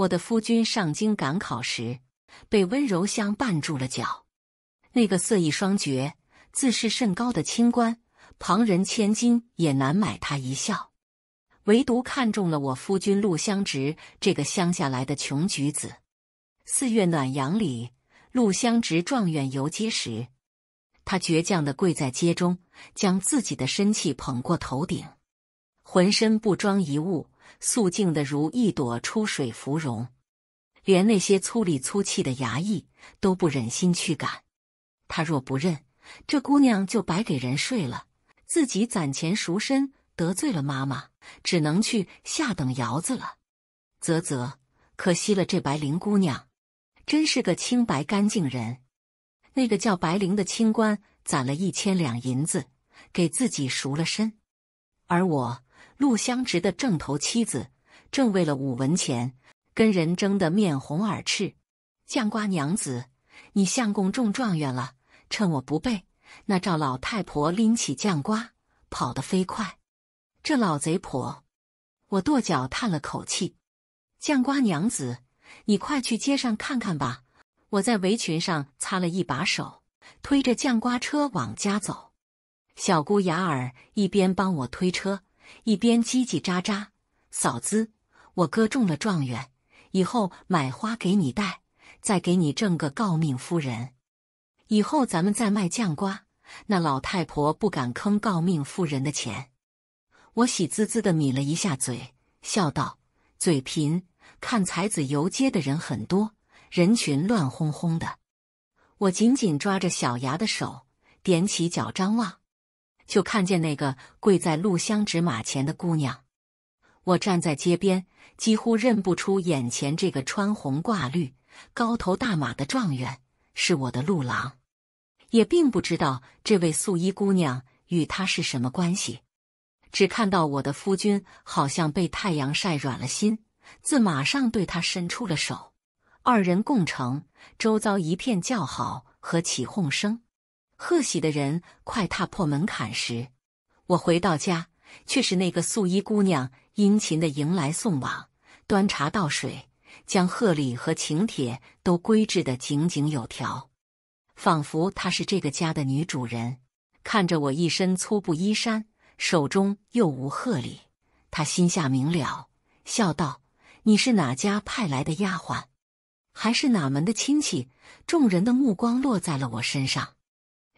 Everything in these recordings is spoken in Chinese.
我的夫君上京赶考时，被温柔乡绊住了脚。那个色艺双绝、自视甚高的清官，旁人千金也难买他一笑，唯独看中了我夫君陆香直这个乡下来的穷举子。四月暖阳里，陆香直状元游街时，他倔强的跪在街中，将自己的身气捧过头顶，浑身不装一物。素净的如一朵出水芙蓉，连那些粗里粗气的衙役都不忍心驱赶。他若不认，这姑娘就白给人睡了，自己攒钱赎身，得罪了妈妈，只能去下等窑子了。啧啧，可惜了这白灵姑娘，真是个清白干净人。那个叫白灵的清官攒了一千两银子，给自己赎了身，而我。陆香直的正头妻子，正为了五文钱跟人争得面红耳赤。酱瓜娘子，你相公中状元了，趁我不备，那赵老太婆拎起酱瓜跑得飞快。这老贼婆，我跺脚叹了口气。酱瓜娘子，你快去街上看看吧。我在围裙上擦了一把手，推着酱瓜车往家走。小姑雅儿一边帮我推车。一边叽叽喳喳，嫂子，我哥中了状元，以后买花给你戴，再给你挣个诰命夫人。以后咱们再卖酱瓜，那老太婆不敢坑诰命夫人的钱。我喜滋滋的抿了一下嘴，笑道：“嘴贫，看才子游街的人很多，人群乱哄哄的。”我紧紧抓着小牙的手，踮起脚张望。就看见那个跪在陆香纸马前的姑娘，我站在街边，几乎认不出眼前这个穿红挂绿、高头大马的状元是我的陆郎，也并不知道这位素衣姑娘与他是什么关系，只看到我的夫君好像被太阳晒软了心，自马上对他伸出了手，二人共乘，周遭一片叫好和起哄声。贺喜的人快踏破门槛时，我回到家，却是那个素衣姑娘殷勤的迎来送往，端茶倒水，将贺礼和请帖都规置得井井有条，仿佛她是这个家的女主人。看着我一身粗布衣衫，手中又无贺礼，她心下明了，笑道：“你是哪家派来的丫鬟，还是哪门的亲戚？”众人的目光落在了我身上。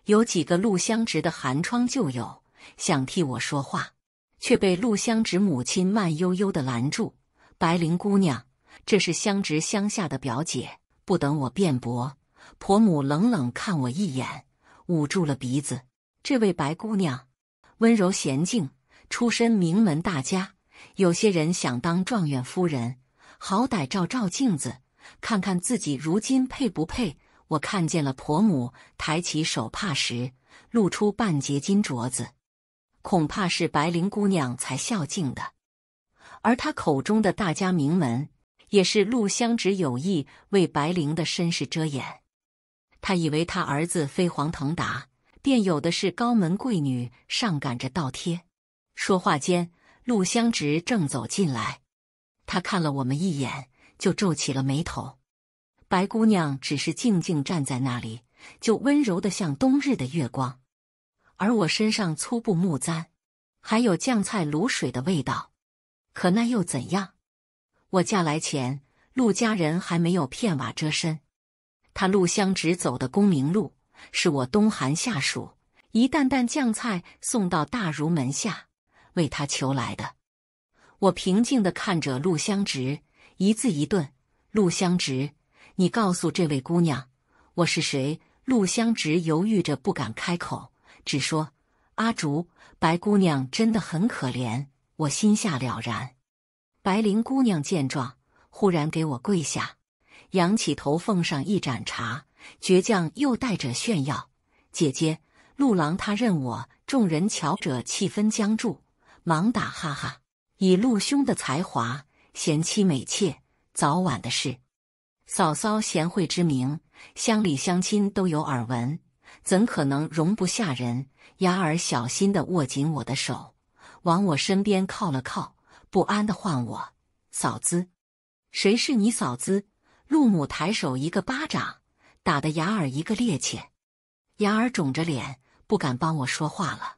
有几个陆香直的寒窗旧友想替我说话，却被陆香直母亲慢悠悠的拦住。白灵姑娘，这是相直乡下的表姐。不等我辩驳，婆母冷冷看我一眼，捂住了鼻子。这位白姑娘温柔娴静，出身名门大家。有些人想当状元夫人，好歹照照镜子，看看自己如今配不配。我看见了婆母抬起手帕时露出半截金镯子，恐怕是白灵姑娘才孝敬的。而她口中的大家名门，也是陆香直有意为白灵的身世遮掩。他以为他儿子飞黄腾达，便有的是高门贵女上赶着倒贴。说话间，陆香直正走进来，他看了我们一眼，就皱起了眉头。白姑娘只是静静站在那里，就温柔的像冬日的月光。而我身上粗布木簪，还有酱菜卤水的味道，可那又怎样？我嫁来前，陆家人还没有片瓦遮身。他陆相直走的功名路，是我冬寒夏暑一担担酱菜送到大儒门下，为他求来的。我平静的看着陆相直，一字一顿：“陆相直。”你告诉这位姑娘，我是谁？陆香直犹豫着不敢开口，只说：“阿竹，白姑娘真的很可怜。”我心下了然。白灵姑娘见状，忽然给我跪下，扬起头奉上一盏茶，倔强又带着炫耀：“姐姐，陆郎他认我。”众人瞧着，气氛僵住，忙打哈哈：“以陆兄的才华，贤妻美妾，早晚的事。”嫂嫂贤惠之名，乡里乡亲都有耳闻，怎可能容不下人？雅儿小心地握紧我的手，往我身边靠了靠，不安地唤我：“嫂子，谁是你嫂子？”陆母抬手一个巴掌，打得雅儿一个趔趄，雅儿肿着脸不敢帮我说话了。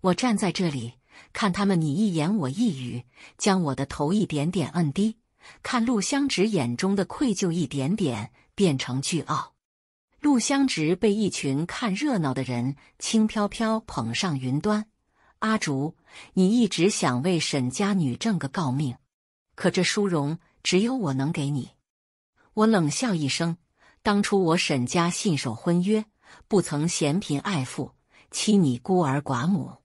我站在这里，看他们你一言我一语，将我的头一点点摁低。看陆香侄眼中的愧疚一点点变成巨傲，陆香侄被一群看热闹的人轻飘飘捧上云端。阿竹，你一直想为沈家女挣个诰命，可这殊荣只有我能给你。我冷笑一声：当初我沈家信守婚约，不曾嫌贫爱富，欺你孤儿寡母。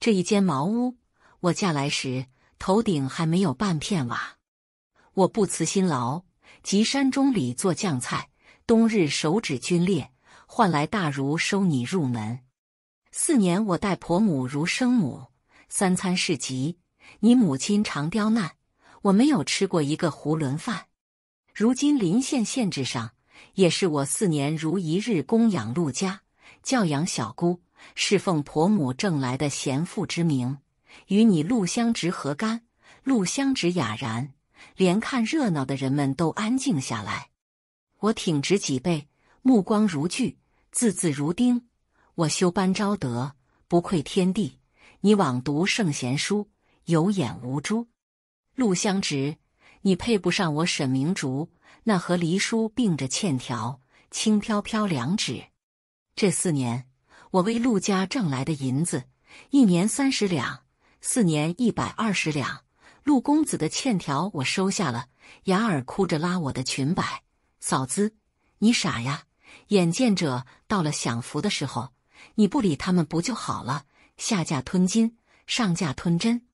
这一间茅屋，我嫁来时头顶还没有半片瓦。我不辞辛劳，集山中里做酱菜，冬日手指皲裂，换来大儒收你入门。四年，我待婆母如生母，三餐是疾，你母亲常刁难，我没有吃过一个囫囵饭。如今临县县志上，也是我四年如一日供养陆家，教养小姑，侍奉婆母挣来的贤妇之名，与你陆香直何干？陆香直哑然。连看热闹的人们都安静下来。我挺直脊背，目光如炬，字字如钉。我修班昭德，不愧天地。你枉读圣贤书，有眼无珠。陆相直，你配不上我沈明竹。那和离书并着欠条，轻飘飘两指。这四年，我为陆家挣来的银子，一年三十两，四年一百二十两。陆公子的欠条我收下了。雅儿哭着拉我的裙摆：“嫂子，你傻呀！眼见着到了享福的时候，你不理他们不就好了？下嫁吞金，上嫁吞针。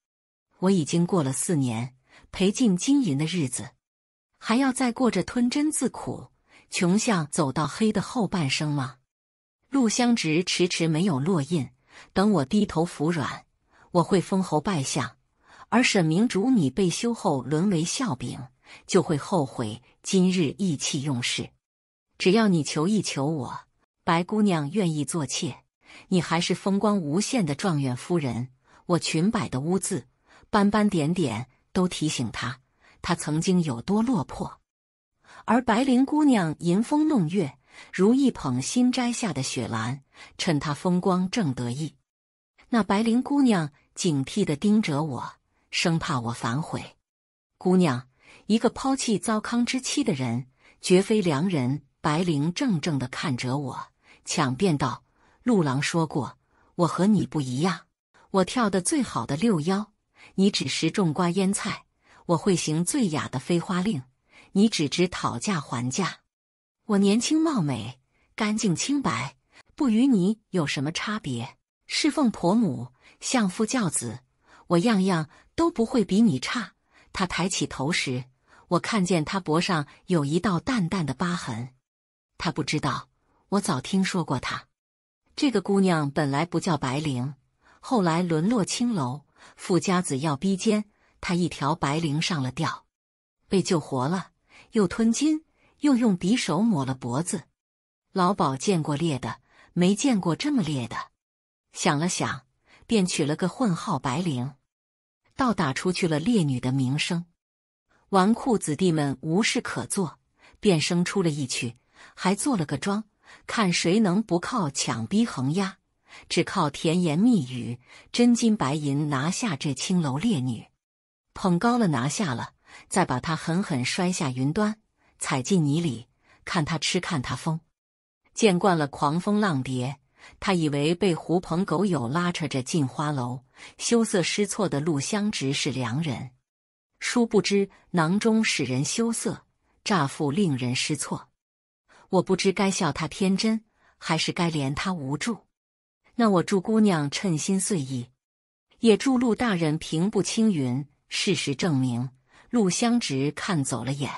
我已经过了四年赔尽金银的日子，还要再过着吞针自苦、穷相走到黑的后半生吗？”陆香直迟迟没有落印。等我低头服软，我会封侯拜相。而沈明珠，你被休后沦为笑柄，就会后悔今日意气用事。只要你求一求我，白姑娘愿意做妾，你还是风光无限的状元夫人。我裙摆的污渍斑斑点点，都提醒他他曾经有多落魄。而白灵姑娘吟风弄月，如一捧新摘下的雪兰，趁他风光正得意。那白灵姑娘警惕地盯着我。生怕我反悔，姑娘，一个抛弃糟糠之妻的人，绝非良人。白灵怔怔地看着我，抢辩道：“陆郎说过，我和你不一样。我跳的最好的六幺，你只识种瓜腌菜；我会行最雅的飞花令，你只知讨价还价。我年轻貌美，干净清白，不与你有什么差别。侍奉婆母，相夫教子，我样样。”都不会比你差。他抬起头时，我看见他脖上有一道淡淡的疤痕。他不知道，我早听说过他。这个姑娘本来不叫白灵，后来沦落青楼，富家子要逼奸，她一条白绫上了吊，被救活了，又吞金，又用匕首抹了脖子。老鸨见过烈的，没见过这么烈的。想了想，便取了个混号白灵。倒打出去了烈女的名声，纨绔子弟们无事可做，便生出了一曲，还做了个庄，看谁能不靠强逼横压，只靠甜言蜜语、真金白银拿下这青楼烈女，捧高了拿下了，再把他狠狠摔下云端，踩进泥里，看他吃，看他疯，见惯了狂风浪蝶。他以为被狐朋狗友拉扯着进花楼，羞涩失措的陆香直是良人，殊不知囊中使人羞涩，诈富令人失措。我不知该笑他天真，还是该怜他无助。那我祝姑娘称心遂意，也祝陆大人平步青云。事实证明，陆香直看走了眼。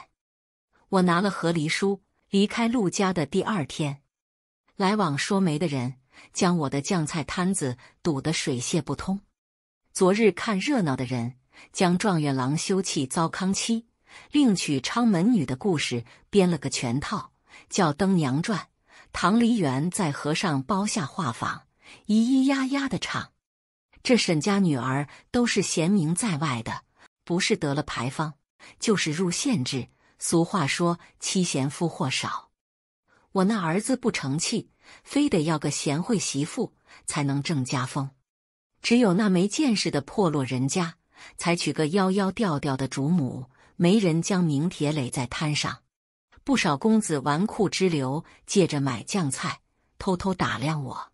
我拿了和离书，离开陆家的第二天。来往说媒的人将我的酱菜摊子堵得水泄不通。昨日看热闹的人将状元郎休弃糟糠妻，另娶昌门女的故事编了个全套，叫《灯娘传》。唐梨园在和尚包下画舫，咿咿呀呀的唱。这沈家女儿都是贤名在外的，不是得了牌坊，就是入县制。俗话说：妻贤夫祸少。我那儿子不成器，非得要个贤惠媳妇才能正家风。只有那没见识的破落人家才娶个妖妖吊吊的主母，没人将名帖垒在摊上。不少公子纨绔之流借着买酱菜偷偷打量我，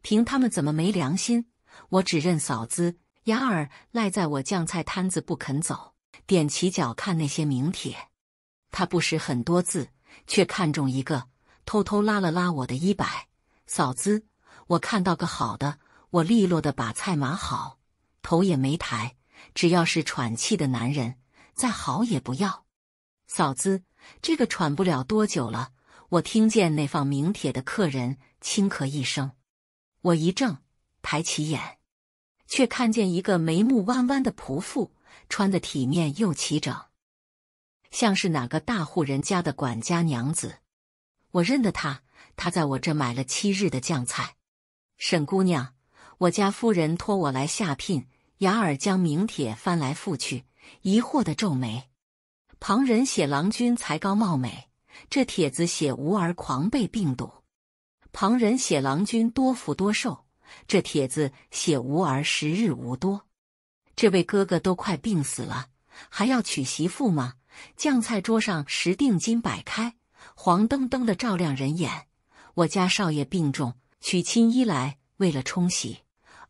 凭他们怎么没良心？我只认嫂子雅儿赖在我酱菜摊子不肯走，踮起脚看那些名帖。他不识很多字，却看中一个。偷偷拉了拉我的衣摆，嫂子，我看到个好的。我利落的把菜码好，头也没抬。只要是喘气的男人，再好也不要。嫂子，这个喘不了多久了。我听见那放名帖的客人轻咳一声，我一怔，抬起眼，却看见一个眉目弯弯的仆妇，穿得体面又齐整，像是哪个大户人家的管家娘子。我认得他，他在我这买了七日的酱菜。沈姑娘，我家夫人托我来下聘。雅尔将名帖翻来覆去，疑惑的皱眉。旁人写郎君才高貌美，这帖子写吾儿狂背病毒。旁人写郎君多福多寿，这帖子写吾儿时日无多。这位哥哥都快病死了，还要娶媳妇吗？酱菜桌上十锭金摆开。黄澄澄的照亮人眼。我家少爷病重，娶亲一来为了冲喜，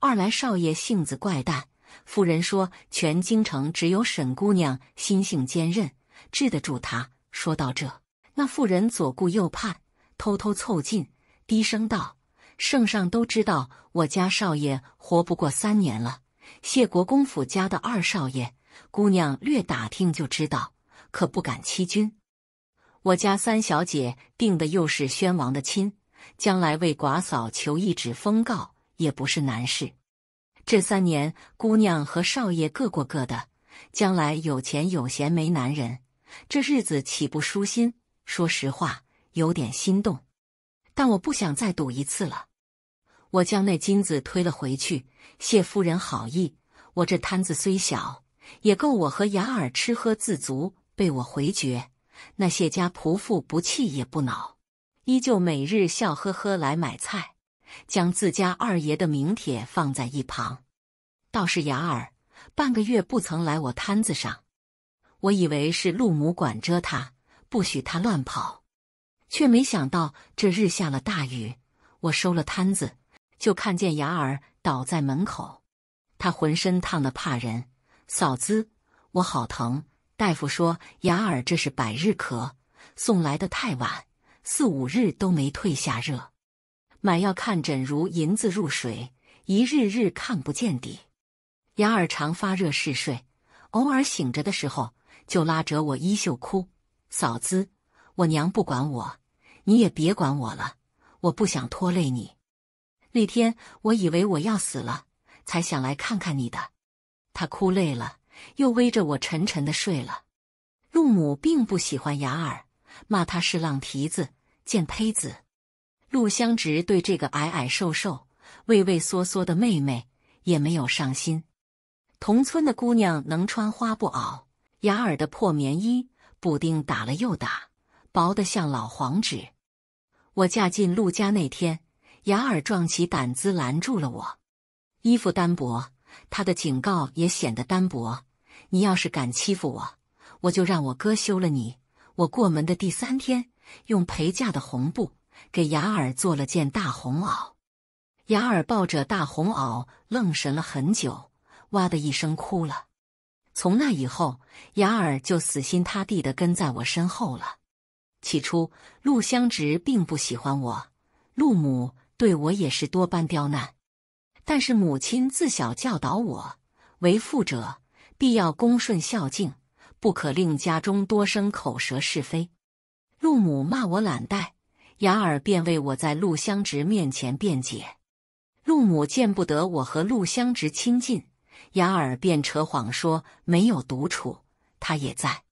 二来少爷性子怪诞。妇人说，全京城只有沈姑娘心性坚韧，治得住他。说到这，那妇人左顾右盼，偷偷凑近，低声道：“圣上都知道我家少爷活不过三年了。谢国公府家的二少爷，姑娘略打听就知道，可不敢欺君。”我家三小姐定的又是宣王的亲，将来为寡嫂求一纸封诰也不是难事。这三年姑娘和少爷各过各的，将来有钱有闲没男人，这日子岂不舒心？说实话，有点心动，但我不想再赌一次了。我将那金子推了回去，谢夫人好意。我这摊子虽小，也够我和雅尔吃喝自足。被我回绝。那谢家仆妇不气也不恼，依旧每日笑呵呵来买菜，将自家二爷的名帖放在一旁。倒是雅儿，半个月不曾来我摊子上，我以为是陆母管着她，不许她乱跑，却没想到这日下了大雨，我收了摊子，就看见雅儿倒在门口，她浑身烫得怕人。嫂子，我好疼。大夫说：“雅尔，这是百日咳，送来的太晚，四五日都没退下热。买药看诊如银子入水，一日日看不见底。雅尔常发热嗜睡，偶尔醒着的时候就拉着我衣袖哭：‘嫂子，我娘不管我，你也别管我了，我不想拖累你。’那天我以为我要死了，才想来看看你的。”他哭累了。又偎着我沉沉的睡了。陆母并不喜欢雅尔，骂他是浪蹄子、贱胚子。陆香直对这个矮矮瘦瘦、畏畏缩缩的妹妹也没有上心。同村的姑娘能穿花布袄，雅尔的破棉衣补丁打了又打，薄得像老黄纸。我嫁进陆家那天，雅尔壮起胆子拦住了我，衣服单薄，他的警告也显得单薄。你要是敢欺负我，我就让我哥休了你。我过门的第三天，用陪嫁的红布给雅尔做了件大红袄。雅尔抱着大红袄愣神了很久，哇的一声哭了。从那以后，雅尔就死心塌地的跟在我身后了。起初，陆香直并不喜欢我，陆母对我也是多般刁难。但是母亲自小教导我，为父者。必要恭顺孝敬，不可令家中多生口舌是非。陆母骂我懒怠，雅儿便为我在陆香直面前辩解。陆母见不得我和陆香直亲近，雅儿便扯谎说没有独处，他也在。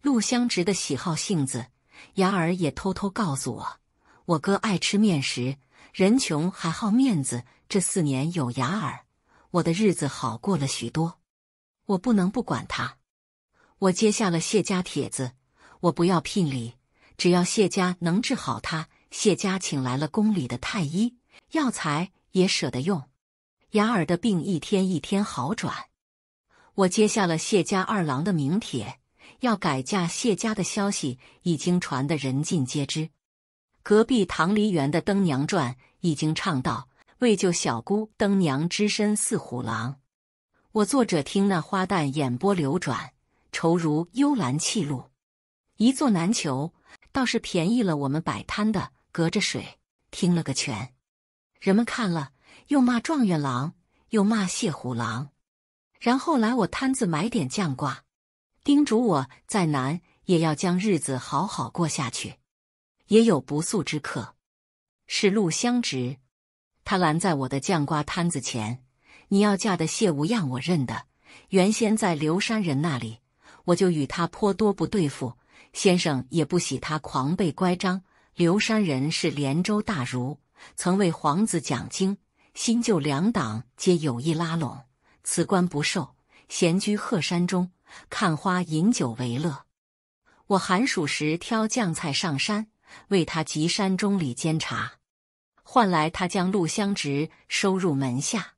陆香直的喜好性子，雅儿也偷偷告诉我。我哥爱吃面食，人穷还好面子。这四年有雅儿，我的日子好过了许多。我不能不管他，我接下了谢家帖子，我不要聘礼，只要谢家能治好他。谢家请来了宫里的太医，药材也舍得用。雅尔的病一天一天好转。我接下了谢家二郎的名帖，要改嫁谢家的消息已经传得人尽皆知。隔壁唐梨园的灯娘传已经唱到：为救小姑，灯娘只身似虎狼。我坐着听那花旦眼波流转，愁如幽兰泣露，一座难求，倒是便宜了我们摆摊的。隔着水听了个全，人们看了又骂状元郎，又骂谢虎郎，然后来我摊子买点酱瓜，叮嘱我再难也要将日子好好过下去。也有不速之客，是陆香直，他拦在我的酱瓜摊子前。你要嫁的谢无恙，我认得。原先在刘山人那里，我就与他颇多不对付。先生也不喜他狂悖乖张。刘山人是连州大儒，曾为皇子讲经，新旧两党皆有意拉拢。辞官不受，闲居鹤山中，看花饮酒为乐。我寒暑时挑酱菜上山，为他集山中里煎茶，换来他将陆香直收入门下。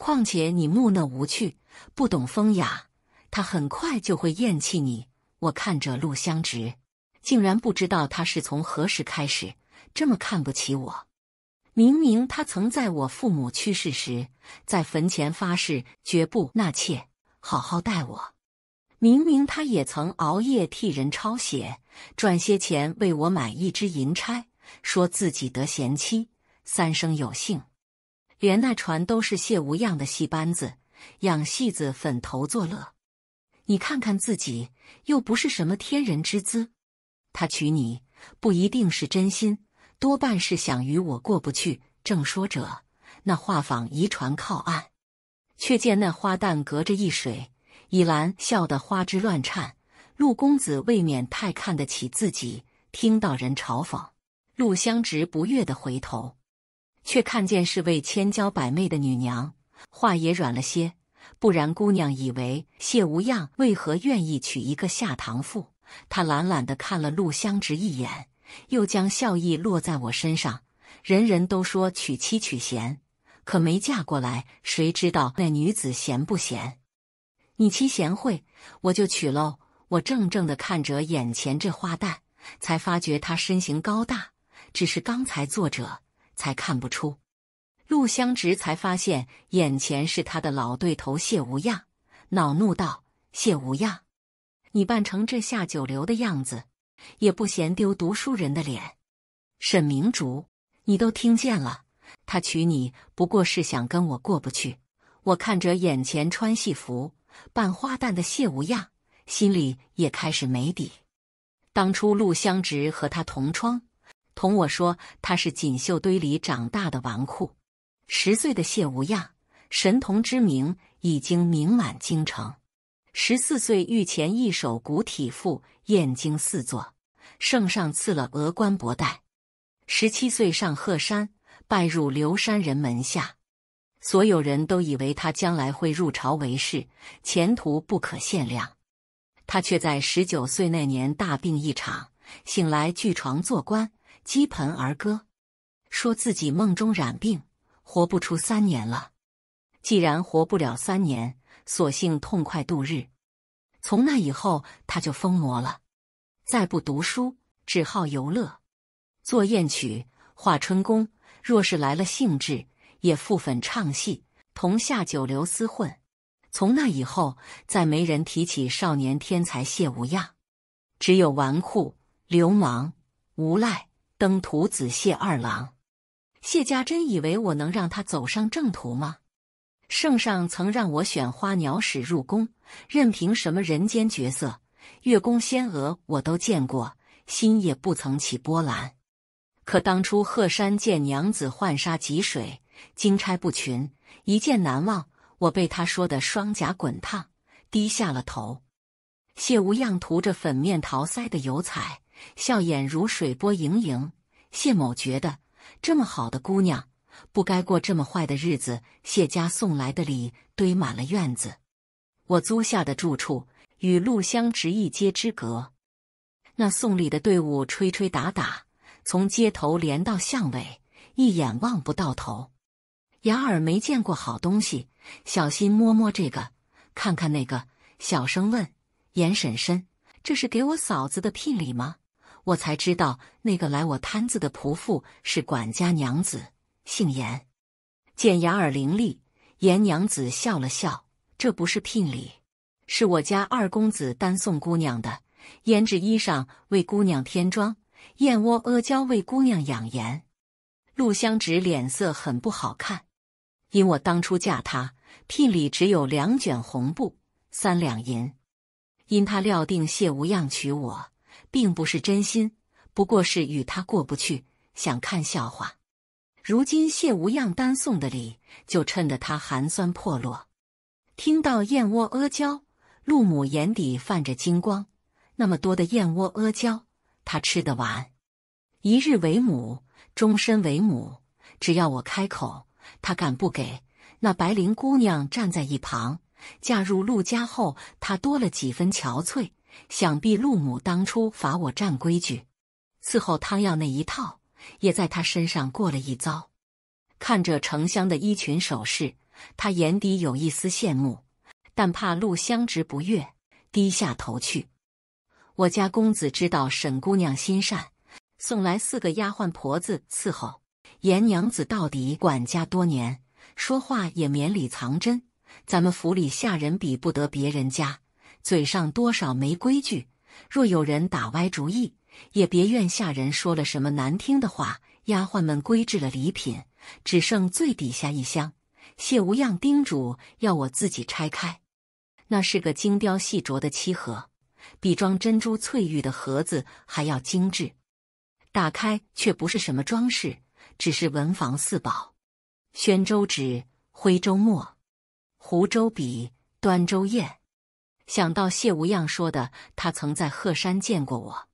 况且你木讷无趣，不懂风雅，他很快就会厌弃你。我看着陆香直，竟然不知道他是从何时开始这么看不起我。明明他曾在我父母去世时，在坟前发誓绝不纳妾，好好待我。明明他也曾熬夜替人抄写，赚些钱为我买一支银钗，说自己得贤妻，三生有幸。连那船都是谢无恙的戏班子养戏子粉头作乐，你看看自己又不是什么天人之姿，他娶你不一定是真心，多半是想与我过不去。正说者，那画舫移船靠岸，却见那花旦隔着一水，倚兰笑得花枝乱颤。陆公子未免太看得起自己，听到人嘲讽，陆香直不悦的回头。却看见是位千娇百媚的女娘，话也软了些。不然姑娘以为谢无恙为何愿意娶一个下堂妇？他懒懒地看了陆香芝一眼，又将笑意落在我身上。人人都说娶妻娶贤，可没嫁过来，谁知道那女子贤不贤？你妻贤惠，我就娶喽。我怔怔地看着眼前这花旦，才发觉她身形高大，只是刚才坐着。才看不出，陆香直才发现眼前是他的老对头谢无恙，恼怒道：“谢无恙，你扮成这下九流的样子，也不嫌丢读书人的脸？”沈明珠，你都听见了，他娶你不过是想跟我过不去。我看着眼前穿戏服扮花旦的谢无恙，心里也开始没底。当初陆香直和他同窗。同我说，他是锦绣堆里长大的纨绔。十岁的谢无恙，神童之名已经名满京城。十四岁御前一首古体赋，燕京四座，圣上赐了峨冠博带。十七岁上鹤山，拜入流山人门下。所有人都以为他将来会入朝为仕，前途不可限量。他却在十九岁那年大病一场，醒来拒床做官。鸡盆儿歌，说自己梦中染病，活不出三年了。既然活不了三年，索性痛快度日。从那以后，他就疯魔了，再不读书，只好游乐，作艳曲，画春宫。若是来了兴致，也附粉唱戏，同下九流厮混。从那以后，再没人提起少年天才谢无恙，只有纨绔、流氓、无赖。登徒子谢二郎，谢家真以为我能让他走上正途吗？圣上曾让我选花鸟使入宫，任凭什么人间角色、月宫仙娥，我都见过，心也不曾起波澜。可当初鹤山见娘子浣纱汲水，金钗不群，一见难忘，我被他说的双颊滚烫，低下了头。谢无恙涂着粉面桃腮的油彩。笑眼如水波盈盈，谢某觉得这么好的姑娘不该过这么坏的日子。谢家送来的礼堆满了院子，我租下的住处与陆香直一街之隔。那送礼的队伍吹吹打打，从街头连到巷尾，一眼望不到头。雅儿没见过好东西，小心摸摸这个，看看那个，小声问严婶婶：“这是给我嫂子的聘礼吗？”我才知道，那个来我摊子的仆妇是管家娘子，姓严，见雅尔伶俐，严娘子笑了笑：“这不是聘礼，是我家二公子单送姑娘的。胭脂衣裳为姑娘添妆，燕窝阿胶为姑娘养颜。”陆香芷脸色很不好看，因我当初嫁他，聘礼只有两卷红布、三两银，因他料定谢无恙娶我。并不是真心，不过是与他过不去，想看笑话。如今谢无恙单送的礼，就衬得他寒酸破落。听到燕窝阿胶，陆母眼底泛着金光。那么多的燕窝阿胶，她吃得完？一日为母，终身为母。只要我开口，他敢不给？那白绫姑娘站在一旁，嫁入陆家后，她多了几分憔悴。想必陆母当初罚我站规矩，伺候汤药那一套，也在他身上过了一遭。看着程香的衣裙首饰，他眼底有一丝羡慕，但怕陆香直不悦，低下头去。我家公子知道沈姑娘心善，送来四个丫鬟婆子伺候。严娘子到底管家多年，说话也绵里藏针，咱们府里下人比不得别人家。嘴上多少没规矩，若有人打歪主意，也别怨下人说了什么难听的话。丫鬟们归置了礼品，只剩最底下一箱。谢无恙叮嘱要我自己拆开，那是个精雕细琢的漆盒，比装珍珠翠玉的盒子还要精致。打开却不是什么装饰，只是文房四宝：宣州纸、徽州墨、湖州笔、端州砚。想到谢无恙说的，他曾在鹤山见过我，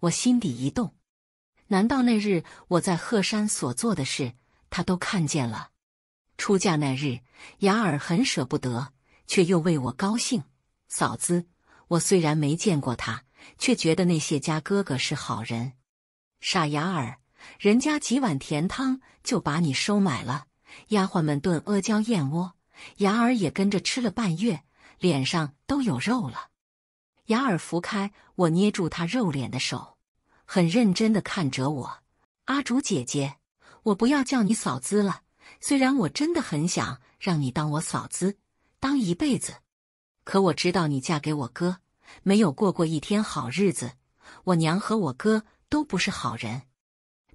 我心底一动，难道那日我在鹤山所做的事，他都看见了？出嫁那日，雅儿很舍不得，却又为我高兴。嫂子，我虽然没见过他，却觉得那谢家哥哥是好人。傻雅儿，人家几碗甜汤就把你收买了。丫鬟们炖阿胶燕窝，雅儿也跟着吃了半月。脸上都有肉了，雅尔拂开我捏住他肉脸的手，很认真的看着我。阿竹姐姐，我不要叫你嫂子了。虽然我真的很想让你当我嫂子，当一辈子，可我知道你嫁给我哥，没有过过一天好日子。我娘和我哥都不是好人，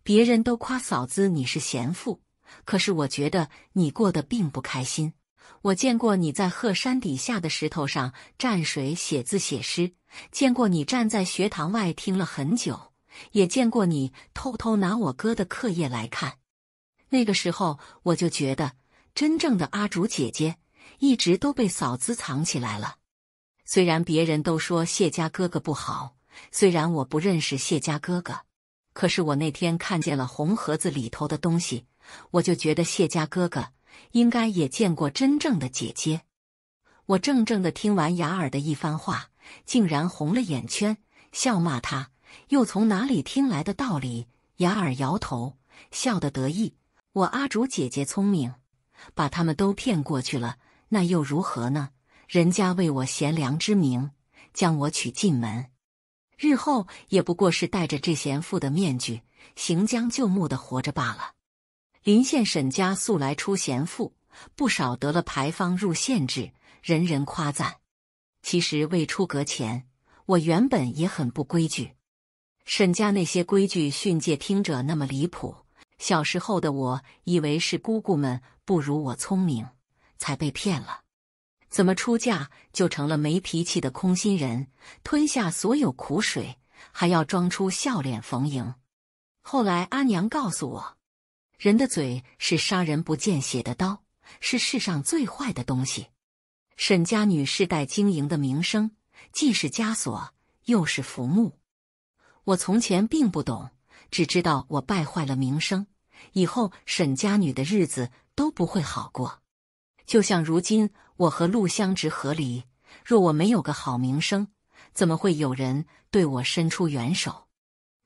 别人都夸嫂子你是贤妇，可是我觉得你过得并不开心。我见过你在鹤山底下的石头上蘸水写字写诗，见过你站在学堂外听了很久，也见过你偷偷拿我哥的课业来看。那个时候我就觉得，真正的阿竹姐姐一直都被嫂子藏起来了。虽然别人都说谢家哥哥不好，虽然我不认识谢家哥哥，可是我那天看见了红盒子里头的东西，我就觉得谢家哥哥。应该也见过真正的姐姐。我怔怔地听完雅尔的一番话，竟然红了眼圈，笑骂他：“又从哪里听来的道理？”雅尔摇头，笑得得意：“我阿竹姐姐聪明，把他们都骗过去了，那又如何呢？人家为我贤良之名，将我娶进门，日后也不过是戴着这贤妇的面具，行将就木的活着罢了。”临县沈家素来出贤妇，不少得了牌坊入县制，人人夸赞。其实未出阁前，我原本也很不规矩。沈家那些规矩训诫听者那么离谱，小时候的我以为是姑姑们不如我聪明，才被骗了。怎么出嫁就成了没脾气的空心人，吞下所有苦水，还要装出笑脸逢迎。后来阿娘告诉我。人的嘴是杀人不见血的刀，是世上最坏的东西。沈家女世代经营的名声，既是枷锁，又是浮木。我从前并不懂，只知道我败坏了名声，以后沈家女的日子都不会好过。就像如今我和陆相直和离，若我没有个好名声，怎么会有人对我伸出援手？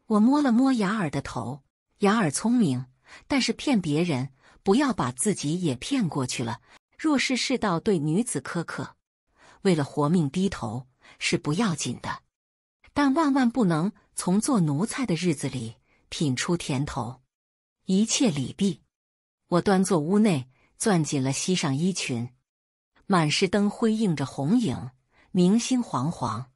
我摸了摸雅尔的头，雅尔聪明。但是骗别人，不要把自己也骗过去了。若是世道对女子苛刻，为了活命低头是不要紧的，但万万不能从做奴才的日子里品出甜头。一切礼毕，我端坐屋内，攥紧了膝上衣裙，满室灯辉映着红影，明星煌煌。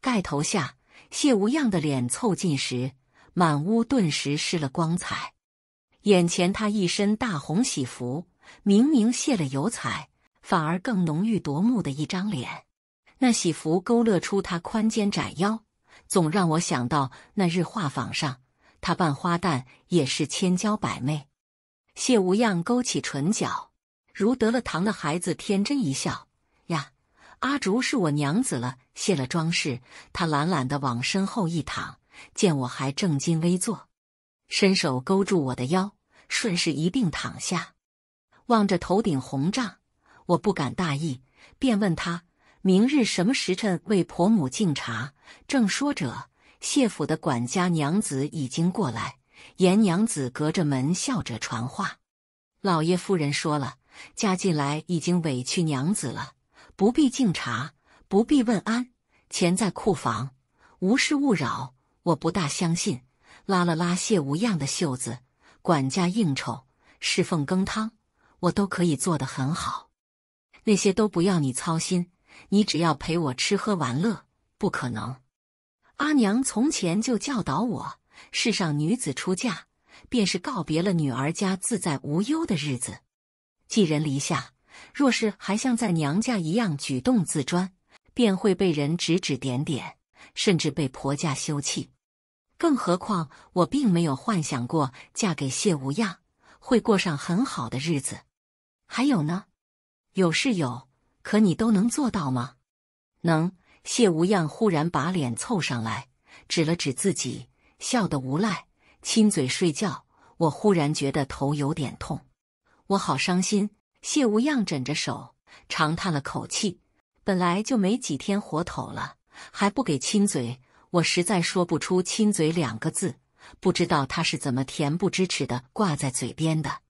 盖头下谢无恙的脸凑近时，满屋顿时失了光彩。眼前，他一身大红喜服，明明卸了油彩，反而更浓郁夺目的一张脸。那喜服勾勒出他宽肩窄腰，总让我想到那日画舫上，他扮花旦也是千娇百媚。谢无恙勾起唇角，如得了糖的孩子天真一笑：“呀，阿竹是我娘子了。”卸了妆饰，他懒懒地往身后一躺，见我还正襟危坐。伸手勾住我的腰，顺势一并躺下。望着头顶红帐，我不敢大意，便问他：明日什么时辰为婆母敬茶？正说着，谢府的管家娘子已经过来。严娘子隔着门笑着传话：老爷夫人说了，嫁进来已经委屈娘子了，不必敬茶，不必问安，钱在库房，无事勿扰。我不大相信。拉了拉谢无恙的袖子，管家应酬、侍奉羹汤，我都可以做得很好。那些都不要你操心，你只要陪我吃喝玩乐。不可能，阿娘从前就教导我：世上女子出嫁，便是告别了女儿家自在无忧的日子，寄人篱下。若是还像在娘家一样举动自专，便会被人指指点点，甚至被婆家休弃。更何况，我并没有幻想过嫁给谢无恙会过上很好的日子。还有呢？有是有，可你都能做到吗？能。谢无恙忽然把脸凑上来，指了指自己，笑得无赖，亲嘴睡觉。我忽然觉得头有点痛，我好伤心。谢无恙枕着手，长叹了口气，本来就没几天活头了，还不给亲嘴。我实在说不出“亲嘴”两个字，不知道他是怎么恬不知耻的挂在嘴边的。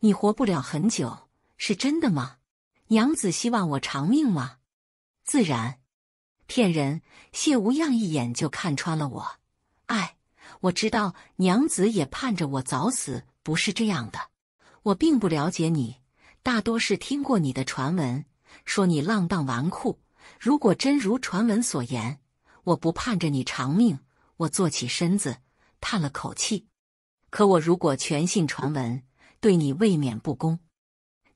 你活不了很久，是真的吗？娘子希望我长命吗？自然，骗人！谢无恙一眼就看穿了我。哎，我知道娘子也盼着我早死，不是这样的。我并不了解你，大多是听过你的传闻，说你浪荡纨绔。如果真如传闻所言，我不盼着你偿命，我坐起身子，叹了口气。可我如果全信传闻，对你未免不公。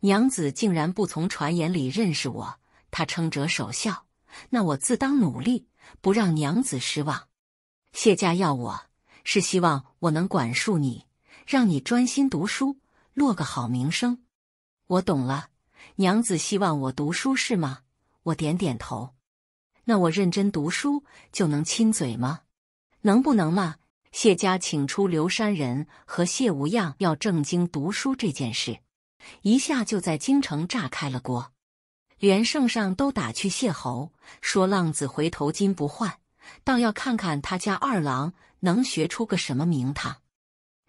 娘子竟然不从传言里认识我，她称着守孝，那我自当努力，不让娘子失望。谢家要我，是希望我能管束你，让你专心读书，落个好名声。我懂了，娘子希望我读书是吗？我点点头。那我认真读书就能亲嘴吗？能不能嘛？谢家请出刘山人和谢无恙要正经读书这件事，一下就在京城炸开了锅，连圣上都打趣谢侯说：“浪子回头金不换，倒要看看他家二郎能学出个什么名堂。”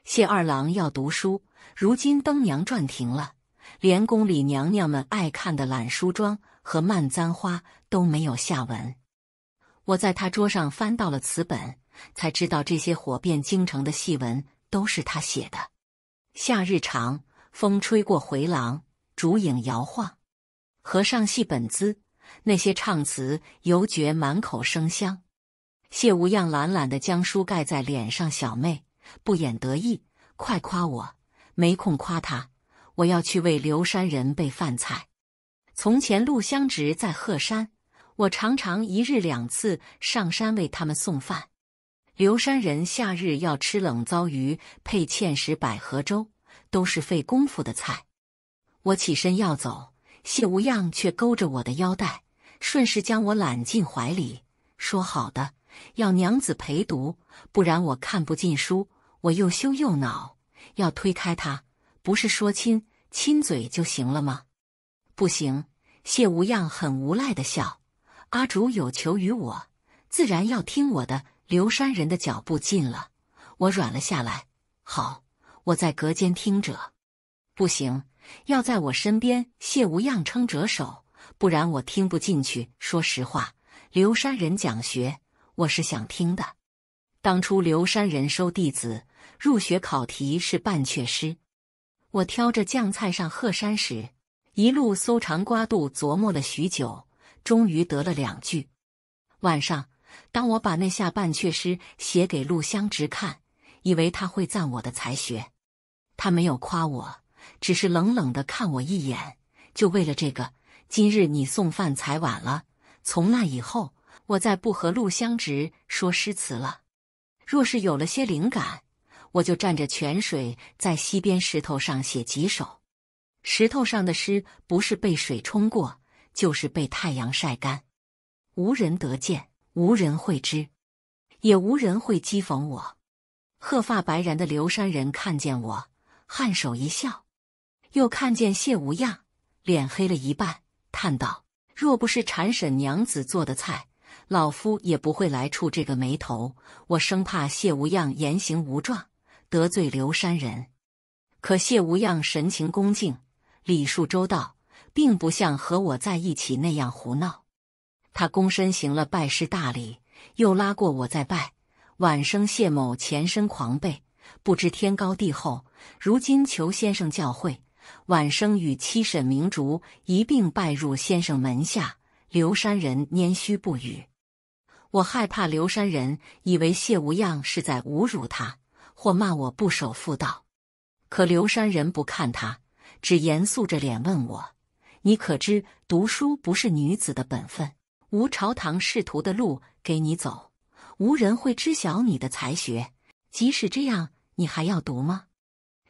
谢二郎要读书，如今登娘转停了，连宫里娘娘们爱看的懒梳妆。和漫簪花都没有下文。我在他桌上翻到了词本，才知道这些火遍京城的戏文都是他写的。夏日长，风吹过回廊，竹影摇晃。和尚戏本子，那些唱词犹觉满口生香。谢无恙懒懒的将书盖在脸上，小妹不掩得意，快夸我！没空夸他，我要去为刘山人备饭菜。从前陆香直在鹤山，我常常一日两次上山为他们送饭。刘山人夏日要吃冷糟鱼配芡实百合粥，都是费功夫的菜。我起身要走，谢无恙却勾着我的腰带，顺势将我揽进怀里，说：“好的，要娘子陪读，不然我看不进书。”我又羞又恼，要推开他，不是说亲亲嘴就行了吗？不行。谢无恙很无赖的笑：“阿竹有求于我，自然要听我的。”刘山人的脚步近了，我软了下来。好，我在隔间听者。不行，要在我身边。谢无恙撑着手，不然我听不进去。说实话，刘山人讲学，我是想听的。当初刘山人收弟子，入学考题是半阙诗。我挑着酱菜上鹤山时。一路搜肠刮肚，琢磨了许久，终于得了两句。晚上，当我把那下半阙诗写给陆香直看，以为他会赞我的才学，他没有夸我，只是冷冷的看我一眼，就为了这个。今日你送饭才晚了。从那以后，我再不和陆香直说诗词了。若是有了些灵感，我就蘸着泉水，在溪边石头上写几首。石头上的诗，不是被水冲过，就是被太阳晒干，无人得见，无人会知，也无人会讥讽我。鹤发白髯的刘山人看见我，颔首一笑，又看见谢无恙，脸黑了一半，叹道：“若不是产婶娘子做的菜，老夫也不会来触这个霉头。我生怕谢无恙言行无状，得罪刘山人。可谢无恙神情恭敬。”礼数周到，并不像和我在一起那样胡闹。他躬身行了拜师大礼，又拉过我再拜。晚生谢某前身狂悖，不知天高地厚，如今求先生教诲。晚生与七婶明竹一并拜入先生门下。刘山人拈须不语。我害怕刘山人以为谢无恙是在侮辱他，或骂我不守妇道。可刘山人不看他。只严肃着脸问我：“你可知读书不是女子的本分？无朝堂仕途的路给你走，无人会知晓你的才学。即使这样，你还要读吗？”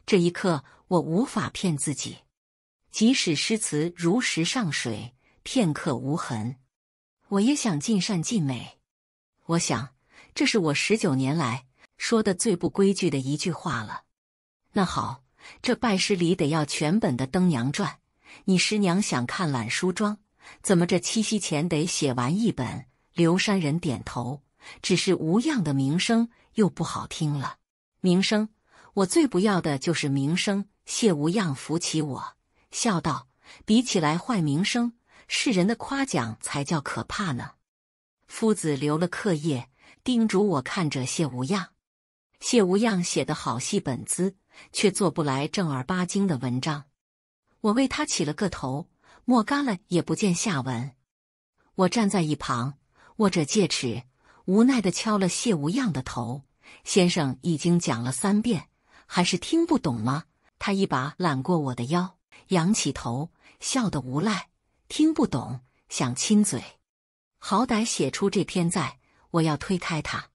这一刻，我无法骗自己。即使诗词如石上水，片刻无痕，我也想尽善尽美。我想，这是我十九年来说的最不规矩的一句话了。那好。这拜师礼得要全本的《灯娘传》，你师娘想看懒梳妆，怎么这七夕前得写完一本？刘山人点头，只是无恙的名声又不好听了。名声，我最不要的就是名声。谢无恙扶起我，笑道：“比起来坏名声，世人的夸奖才叫可怕呢。”夫子留了课业，叮嘱我看着谢无恙。谢无恙写的好戏本子。却做不来正儿八经的文章，我为他起了个头，抹干了也不见下文。我站在一旁，握着戒尺，无奈的敲了谢无恙的头：“先生已经讲了三遍，还是听不懂吗？”他一把揽过我的腰，仰起头，笑得无赖：“听不懂，想亲嘴。好歹写出这篇，在我要推开他。”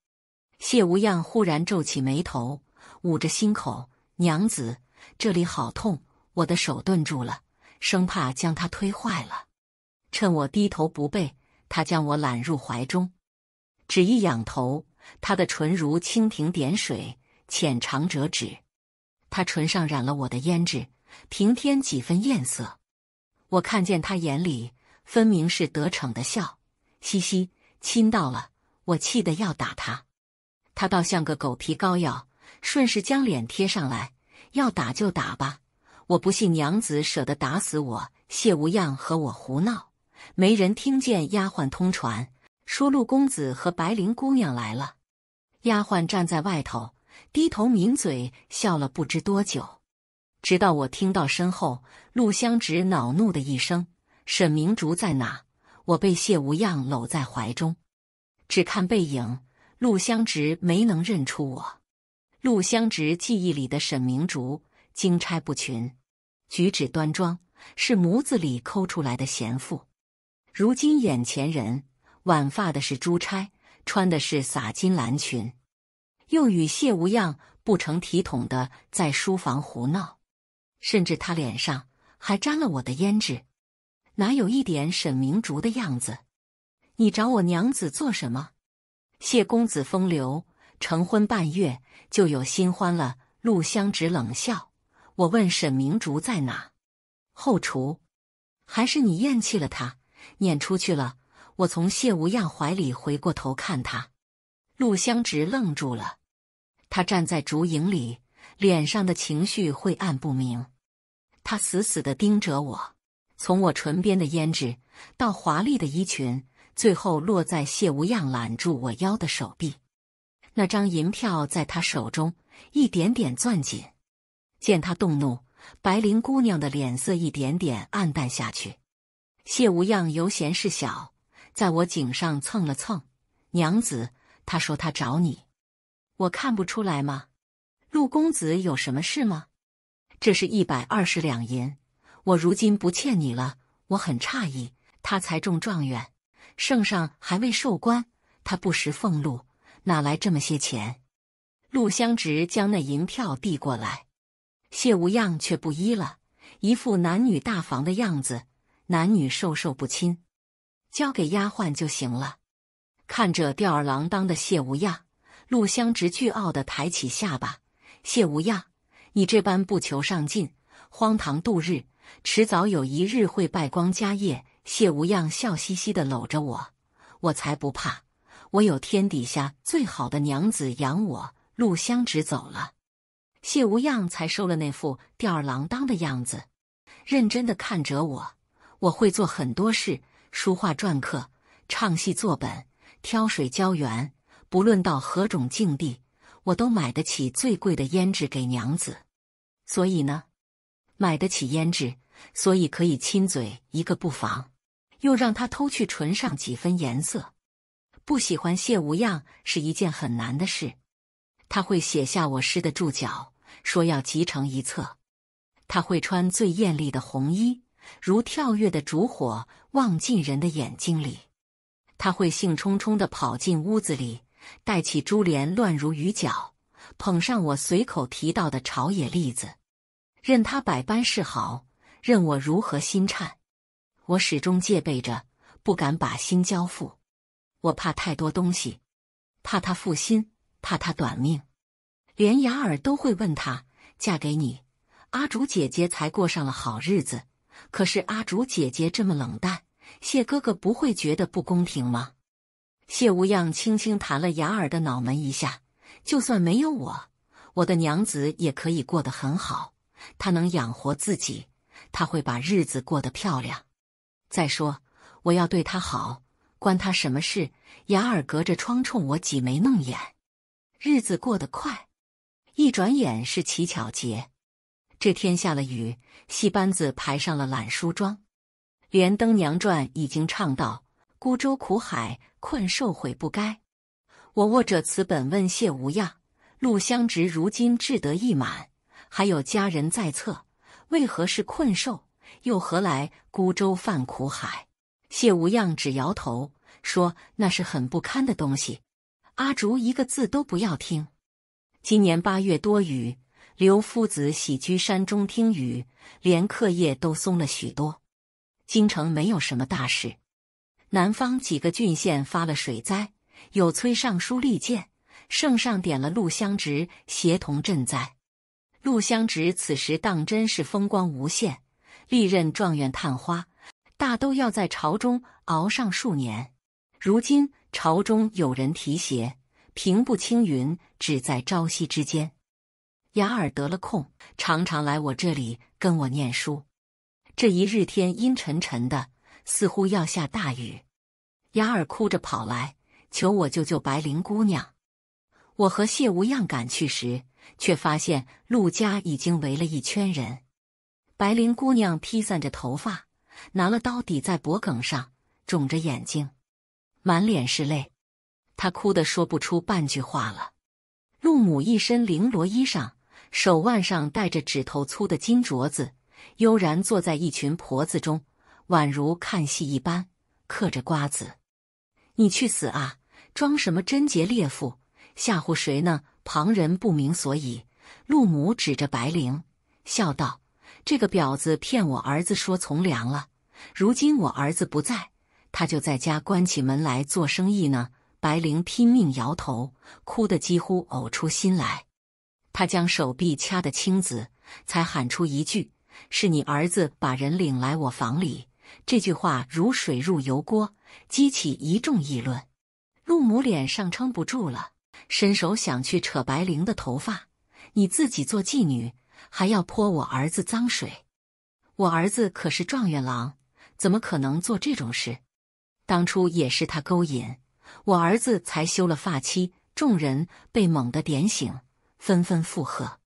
谢无恙忽然皱起眉头，捂着心口。娘子，这里好痛，我的手顿住了，生怕将他推坏了。趁我低头不备，他将我揽入怀中，只一仰头，他的唇如蜻蜓点水，浅尝辄止。他唇上染了我的胭脂，平添几分艳色。我看见他眼里分明是得逞的笑，嘻嘻，亲到了，我气得要打他，他倒像个狗皮膏药。顺势将脸贴上来，要打就打吧！我不信娘子舍得打死我。谢无恙和我胡闹，没人听见。丫鬟通传说陆公子和白灵姑娘来了。丫鬟站在外头，低头抿嘴笑了不知多久，直到我听到身后陆香芷恼怒的一声：“沈明竹在哪？”我被谢无恙搂在怀中，只看背影，陆香芷没能认出我。陆香直记忆里的沈明竹，金钗不群，举止端庄，是模子里抠出来的贤妇。如今眼前人，挽发的是珠钗，穿的是洒金蓝裙，又与谢无恙不成体统的在书房胡闹，甚至他脸上还沾了我的胭脂，哪有一点沈明竹的样子？你找我娘子做什么？谢公子风流，成婚半月。就有新欢了。陆香芷冷笑。我问沈明竹在哪？后厨。还是你厌弃了他，撵出去了？我从谢无恙怀里回过头看他。陆香芷愣住了。他站在竹影里，脸上的情绪晦暗不明。他死死地盯着我，从我唇边的胭脂，到华丽的衣裙，最后落在谢无恙揽住我腰的手臂。那张银票在他手中一点点攥紧，见他动怒，白灵姑娘的脸色一点点暗淡下去。谢无恙尤嫌事小，在我颈上蹭了蹭，娘子，他说他找你，我看不出来吗？陆公子有什么事吗？这是一百二十两银，我如今不欠你了。我很诧异，他才中状元，圣上还未授官，他不识俸禄。哪来这么些钱？陆香直将那银票递过来，谢无恙却不依了，一副男女大防的样子，男女授受不亲，交给丫鬟就行了。看着吊儿郎当的谢无恙，陆香直倨傲的抬起下巴：“谢无恙，你这般不求上进，荒唐度日，迟早有一日会败光家业。”谢无恙笑嘻嘻的搂着我，我才不怕。我有天底下最好的娘子养我，陆香芷走了，谢无恙才收了那副吊儿郎当的样子，认真的看着我。我会做很多事，书画篆刻、唱戏、作本、挑水、浇园，不论到何种境地，我都买得起最贵的胭脂给娘子。所以呢，买得起胭脂，所以可以亲嘴一个不妨，又让他偷去唇上几分颜色。不喜欢谢无恙是一件很难的事。他会写下我诗的注脚，说要集成一册。他会穿最艳丽的红衣，如跳跃的烛火，望进人的眼睛里。他会兴冲冲地跑进屋子里，带起珠帘，乱如雨脚，捧上我随口提到的朝野栗子。任他百般示好，任我如何心颤，我始终戒备着，不敢把心交付。我怕太多东西，怕他负心，怕他短命。连雅尔都会问他：嫁给你，阿竹姐姐才过上了好日子。可是阿竹姐姐这么冷淡，谢哥哥不会觉得不公平吗？谢无恙轻轻弹了雅尔的脑门一下。就算没有我，我的娘子也可以过得很好。她能养活自己，她会把日子过得漂亮。再说，我要对她好。关他什么事？雅儿隔着窗冲我挤眉弄眼。日子过得快，一转眼是乞巧节。这天下了雨，戏班子排上了《懒梳妆》，《连灯娘传》已经唱到“孤舟苦海，困兽悔不该”。我握着词本问谢无恙：“陆相直如今志得意满，还有佳人在侧，为何是困兽？又何来孤舟泛苦海？”谢无恙只摇头说：“那是很不堪的东西。”阿竹一个字都不要听。今年八月多雨，刘夫子喜居山中听雨，连课业都松了许多。京城没有什么大事，南方几个郡县发了水灾，有崔尚书力荐，圣上点了陆香直协同赈灾。陆香直此时当真是风光无限，历任状元探花。大都要在朝中熬上数年，如今朝中有人提携，平步青云只在朝夕之间。雅尔得了空，常常来我这里跟我念书。这一日天阴沉沉的，似乎要下大雨。雅尔哭着跑来求我救救白灵姑娘。我和谢无恙赶去时，却发现陆家已经围了一圈人。白灵姑娘披散着头发。拿了刀抵在脖梗上，肿着眼睛，满脸是泪，他哭得说不出半句话了。陆母一身绫罗衣裳，手腕上戴着指头粗的金镯子，悠然坐在一群婆子中，宛如看戏一般，嗑着瓜子。你去死啊！装什么贞洁烈妇，吓唬谁呢？旁人不明所以，陆母指着白灵，笑道：“这个婊子骗我儿子说从良了。”如今我儿子不在，他就在家关起门来做生意呢。白灵拼命摇头，哭得几乎呕出心来。他将手臂掐得青紫，才喊出一句：“是你儿子把人领来我房里。”这句话如水入油锅，激起一众议论。陆母脸上撑不住了，伸手想去扯白灵的头发：“你自己做妓女，还要泼我儿子脏水？我儿子可是状元郎！”怎么可能做这种事？当初也是他勾引我儿子，才休了发妻。众人被猛的点醒，纷纷附和：“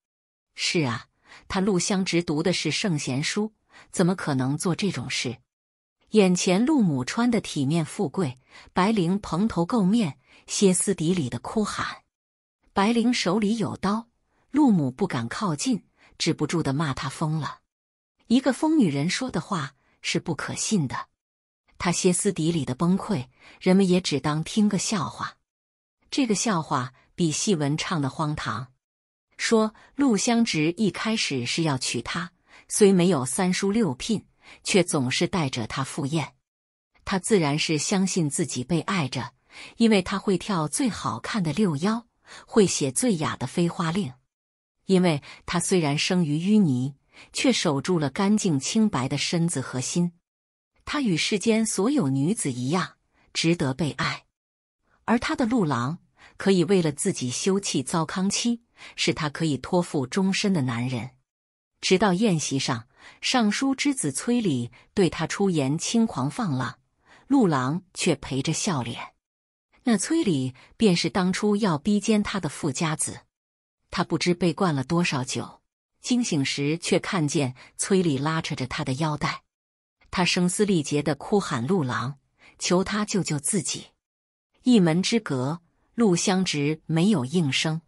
是啊，他陆香直读的是圣贤书，怎么可能做这种事？”眼前陆母穿的体面富贵，白灵蓬头垢面，歇斯底里的哭喊。白灵手里有刀，陆母不敢靠近，止不住的骂他疯了。一个疯女人说的话。是不可信的，他歇斯底里的崩溃，人们也只当听个笑话。这个笑话比戏文唱的荒唐，说陆湘直一开始是要娶她，虽没有三书六聘，却总是带着她赴宴。他自然是相信自己被爱着，因为他会跳最好看的六幺，会写最雅的飞花令，因为他虽然生于淤泥。却守住了干净清白的身子和心。她与世间所有女子一样，值得被爱。而她的陆郎，可以为了自己休弃糟糠妻，是他可以托付终身的男人。直到宴席上，尚书之子崔礼对他出言轻狂放浪，陆郎却陪着笑脸。那崔礼便是当初要逼奸他的富家子。他不知被灌了多少酒。惊醒时，却看见崔丽拉扯着他的腰带，他声嘶力竭地哭喊：“陆郎，求他救救自己！”一门之隔，陆相直没有应声。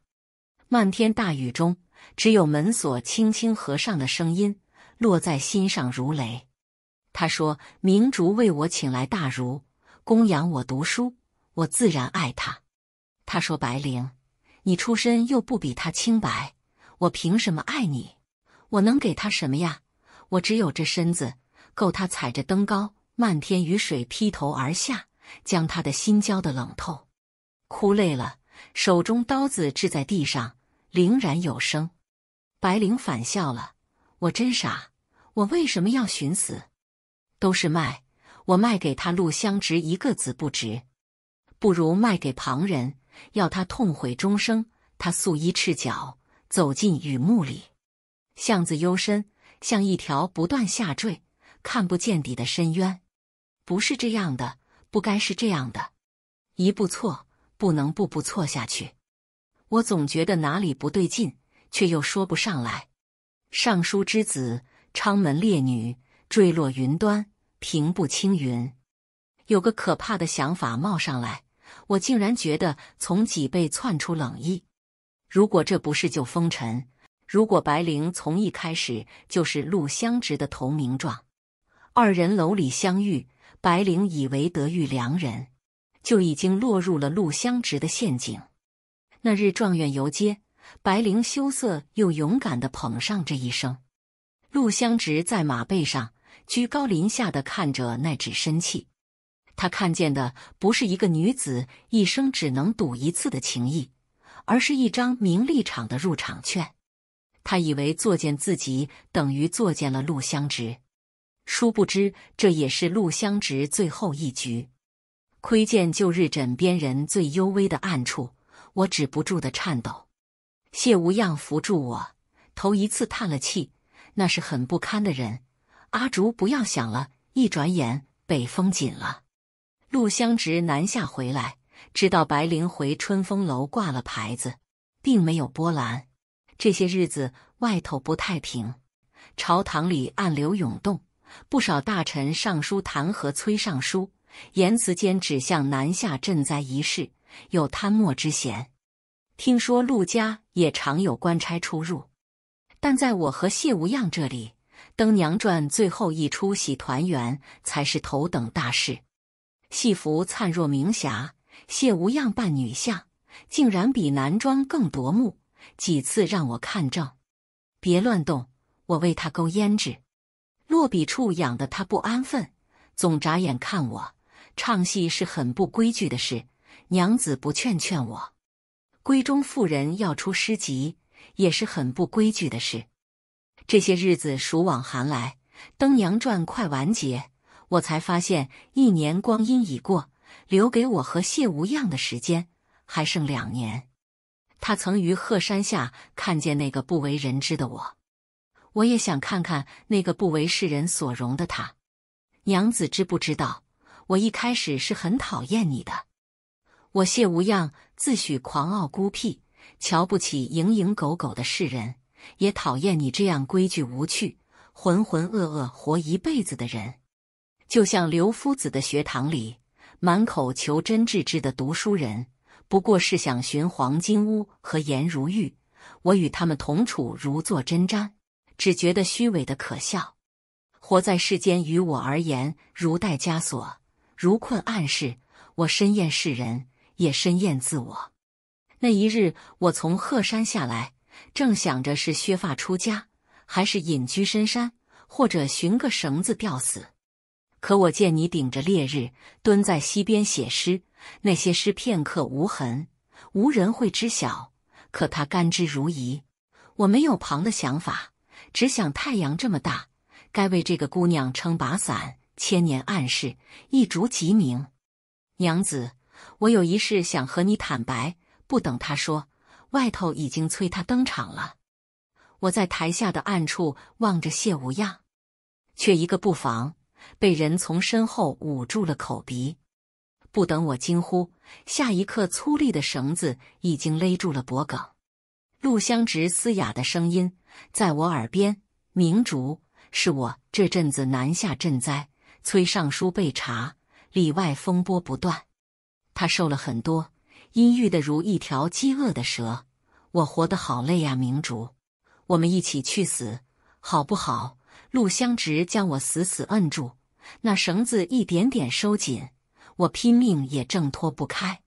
漫天大雨中，只有门锁轻轻合上的声音落在心上如雷。他说明烛为我请来大儒供养我读书，我自然爱他。他说：“白灵，你出身又不比他清白。”我凭什么爱你？我能给他什么呀？我只有这身子，够他踩着登高，漫天雨水劈头而下，将他的心浇得冷透。哭累了，手中刀子掷在地上，凌然有声。白灵反笑了：“我真傻，我为什么要寻死？都是卖，我卖给他陆香值一个子不值？不如卖给旁人，要他痛悔终生。他素衣赤脚。”走进雨幕里，巷子幽深，像一条不断下坠、看不见底的深渊。不是这样的，不该是这样的。一步错，不能步步错下去。我总觉得哪里不对劲，却又说不上来。尚书之子，昌门烈女，坠落云端，平步青云。有个可怕的想法冒上来，我竟然觉得从脊背窜出冷意。如果这不是救风尘，如果白灵从一开始就是陆湘直的投名状，二人楼里相遇，白灵以为得遇良人，就已经落入了陆湘直的陷阱。那日状元游街，白灵羞涩又勇敢的捧上这一生。陆湘直在马背上居高临下的看着那纸身契，他看见的不是一个女子一生只能赌一次的情谊。而是一张名利场的入场券，他以为作践自己等于作践了陆相直，殊不知这也是陆相直最后一局。窥见旧日枕边人最幽微的暗处，我止不住的颤抖。谢无恙扶住我，头一次叹了气，那是很不堪的人。阿竹，不要想了。一转眼，北风紧了。陆相直南下回来。知道白灵回春风楼挂了牌子，并没有波澜。这些日子外头不太平，朝堂里暗流涌动，不少大臣上书弹劾崔尚书，言辞间指向南下赈灾一事有贪墨之嫌。听说陆家也常有官差出入，但在我和谢无恙这里，《登娘传》最后一出喜团圆才是头等大事。戏服灿若明霞。谢无恙扮女相，竟然比男装更夺目。几次让我看正，别乱动，我为他勾胭脂。落笔处养得他不安分，总眨眼看我。唱戏是很不规矩的事，娘子不劝劝我。闺中妇人要出诗集，也是很不规矩的事。这些日子暑往寒来，《灯娘传》快完结，我才发现一年光阴已过。留给我和谢无恙的时间还剩两年。他曾于鹤山下看见那个不为人知的我，我也想看看那个不为世人所容的他。娘子知不知道，我一开始是很讨厌你的。我谢无恙自诩狂傲孤僻，瞧不起蝇营狗苟的世人，也讨厌你这样规矩无趣、浑浑噩噩活一辈子的人。就像刘夫子的学堂里。满口求真致知的读书人，不过是想寻黄金屋和颜如玉。我与他们同处，如坐针毡，只觉得虚伪的可笑。活在世间，于我而言，如戴枷锁，如困暗室。我深厌世人，也深厌自我。那一日，我从鹤山下来，正想着是削发出家，还是隐居深山，或者寻个绳子吊死。可我见你顶着烈日蹲在溪边写诗，那些诗片刻无痕，无人会知晓。可他甘之如饴。我没有旁的想法，只想太阳这么大，该为这个姑娘撑把伞。千年暗示，一烛即明。娘子，我有一事想和你坦白。不等他说，外头已经催他登场了。我在台下的暗处望着谢无恙，却一个不防。被人从身后捂住了口鼻，不等我惊呼，下一刻粗粝的绳子已经勒住了脖颈。陆香直嘶哑的声音在我耳边：“明烛，是我这阵子南下赈灾，崔尚书被查，里外风波不断，他瘦了很多，阴郁的如一条饥饿的蛇。我活得好累呀，明烛，我们一起去死，好不好？”陆香直将我死死摁住，那绳子一点点收紧，我拼命也挣脱不开。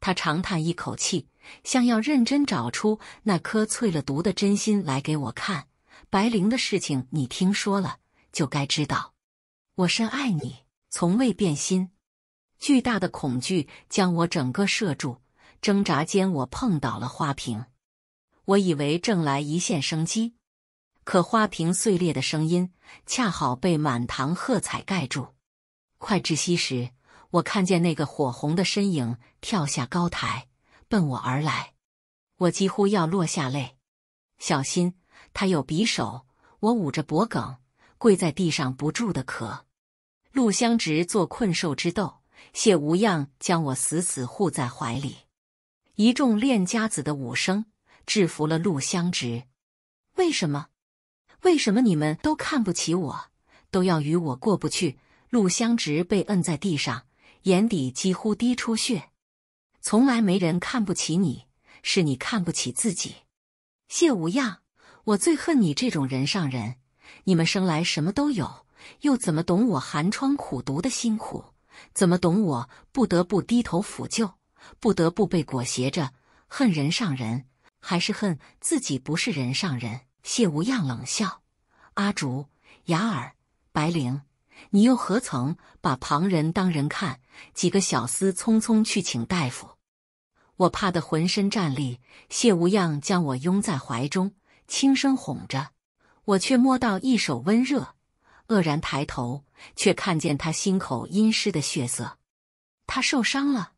他长叹一口气，想要认真找出那颗淬了毒的真心来给我看。白灵的事情你听说了，就该知道，我深爱你，从未变心。巨大的恐惧将我整个射住，挣扎间我碰倒了花瓶。我以为挣来一线生机。可花瓶碎裂的声音恰好被满堂喝彩盖住，快窒息时，我看见那个火红的身影跳下高台，奔我而来。我几乎要落下泪。小心，他有匕首！我捂着脖颈，跪在地上不住的咳。陆香直做困兽之斗，谢无恙将我死死护在怀里。一众练家子的武生制服了陆香直。为什么？为什么你们都看不起我，都要与我过不去？陆香直被摁在地上，眼底几乎滴出血。从来没人看不起你，是你看不起自己。谢无恙，我最恨你这种人上人。你们生来什么都有，又怎么懂我寒窗苦读的辛苦？怎么懂我不得不低头俯就，不得不被裹挟着？恨人上人，还是恨自己不是人上人？谢无恙冷笑：“阿竹、雅儿、白灵，你又何曾把旁人当人看？”几个小厮匆匆去请大夫。我怕得浑身战栗，谢无恙将我拥在怀中，轻声哄着我，却摸到一手温热，愕然抬头，却看见他心口阴湿的血色。他受伤了。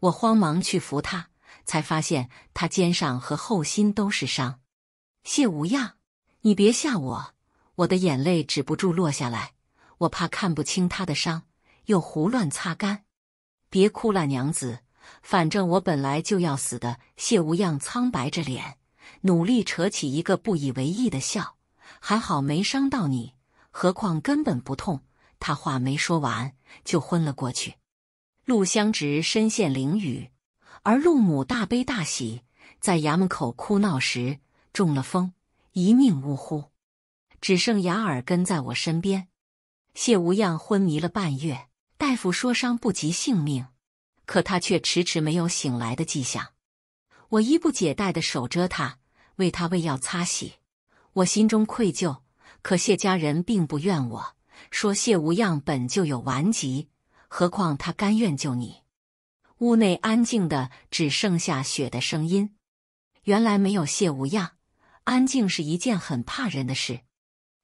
我慌忙去扶他，才发现他肩上和后心都是伤。谢无恙，你别吓我！我的眼泪止不住落下来，我怕看不清他的伤，又胡乱擦干。别哭了，娘子，反正我本来就要死的。谢无恙苍白着脸，努力扯起一个不以为意的笑。还好没伤到你，何况根本不痛。他话没说完就昏了过去。陆香直身陷囹圄，而陆母大悲大喜，在衙门口哭闹时。中了风，一命呜呼，只剩雅尔跟在我身边。谢无恙昏迷了半月，大夫说伤不及性命，可他却迟迟没有醒来的迹象。我衣不解带的守着他，为他喂药、擦洗。我心中愧疚，可谢家人并不怨我，说谢无恙本就有顽疾，何况他甘愿救你。屋内安静的，只剩下雪的声音。原来没有谢无恙。安静是一件很怕人的事。